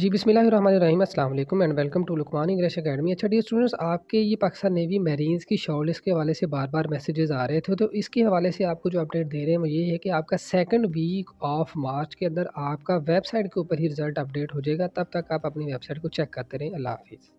जी बिसमीम अल्लाम and welcome to Luqman English academy अच्छा डी स्टूडेंट्स आपके ये पाकिस्तान नेवी मेरीन्स की शॉर्टलिस्ट के हवाले से बार बार मैसेजेस आ रहे थे तो इसके हवाले से आपको जो अपडेट दे रहे हैं वो ये है कि आपका सेकंड वीक ऑफ मार्च के अंदर आपका वेबसाइट के ऊपर ही रिजल्ट अपडेट हो जाएगा तब तक आप अपनी वेबसाइट को चेक करते रहें अल्लाह हाफिज़